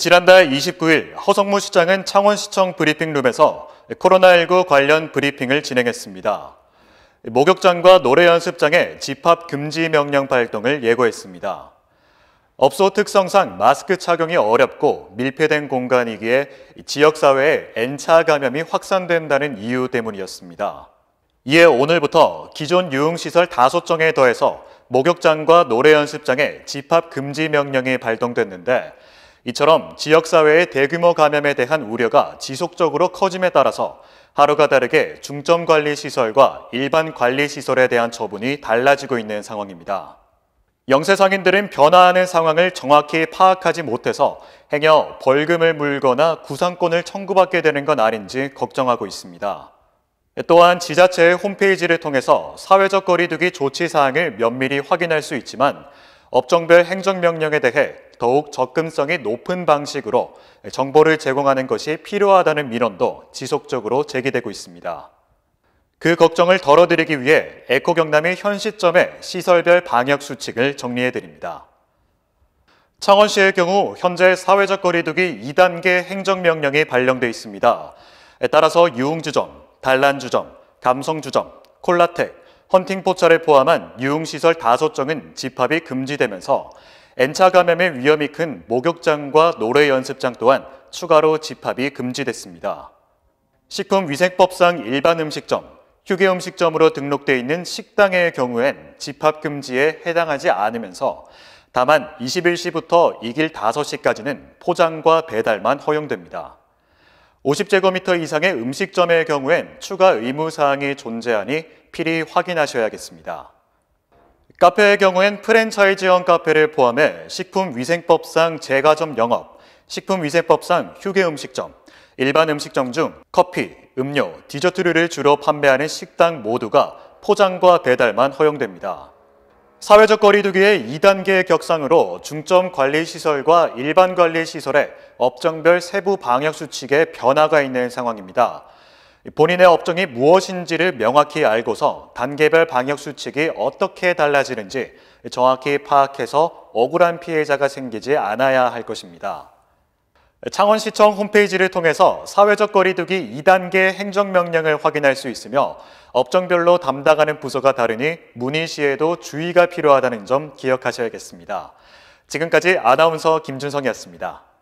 지난달 29일 허성무 시장은 창원시청 브리핑룸에서 코로나19 관련 브리핑을 진행했습니다. 목욕장과 노래 연습장의 집합 금지 명령 발동을 예고했습니다. 업소 특성상 마스크 착용이 어렵고 밀폐된 공간이기에 지역사회에 N차 감염이 확산된다는 이유 때문이었습니다. 이에 오늘부터 기존 유흥시설 5종에 더해서 목욕장과 노래 연습장의 집합 금지 명령이 발동됐는데 이처럼 지역사회의 대규모 감염에 대한 우려가 지속적으로 커짐에 따라서 하루가 다르게 중점관리시설과 일반 관리시설에 대한 처분이 달라지고 있는 상황입니다. 영세상인들은 변화하는 상황을 정확히 파악하지 못해서 행여 벌금을 물거나 구상권을 청구받게 되는 건 아닌지 걱정하고 있습니다. 또한 지자체의 홈페이지를 통해서 사회적 거리두기 조치 사항을 면밀히 확인할 수 있지만 업종별 행정명령에 대해 더욱 접근성이 높은 방식으로 정보를 제공하는 것이 필요하다는 민원도 지속적으로 제기되고 있습니다. 그 걱정을 덜어드리기 위해 에코 경남이 현 시점에 시설별 방역 수칙을 정리해드립니다. 창원시의 경우 현재 사회적 거리두기 2단계 행정명령이 발령돼 있습니다. 따라서 유흥주점, 단란주점, 감성주점, 콜라텍, 헌팅 포차를 포함한 유흥시설 5섯 정은 집합이 금지되면서 N차 감염의 위험이 큰 목욕장과 노래 연습장 또한 추가로 집합이 금지됐습니다. 식품위생법상 일반 음식점, 휴게 음식점으로 등록돼 있는 식당의 경우엔 집합 금지에 해당하지 않으면서 다만 21시부터 이길 5시까지는 포장과 배달만 허용됩니다. 50제곱미터 이상의 음식점의 경우엔 추가 의무사항이 존재하니 필히 확인하셔야겠습니다. 카페의 경우엔 프랜차이즈형 카페를 포함해 식품위생법상 제과점 영업, 식품위생법상 휴게음식점, 일반 음식점 중 커피, 음료, 디저트류를 주로 판매하는 식당 모두가 포장과 배달만 허용됩니다. 사회적 거리두기의 2단계 격상으로 중점 관리시설과 일반 관리시설의 업종별 세부 방역수칙에 변화가 있는 상황입니다. 본인의 업종이 무엇인지를 명확히 알고서 단계별 방역수칙이 어떻게 달라지는지 정확히 파악해서 억울한 피해자가 생기지 않아야 할 것입니다. 창원시청 홈페이지를 통해서 사회적 거리두기 2단계 행정명령을 확인할 수 있으며 업종별로 담당하는 부서가 다르니 문의 시에도 주의가 필요하다는 점 기억하셔야겠습니다. 지금까지 아나운서 김준성이었습니다.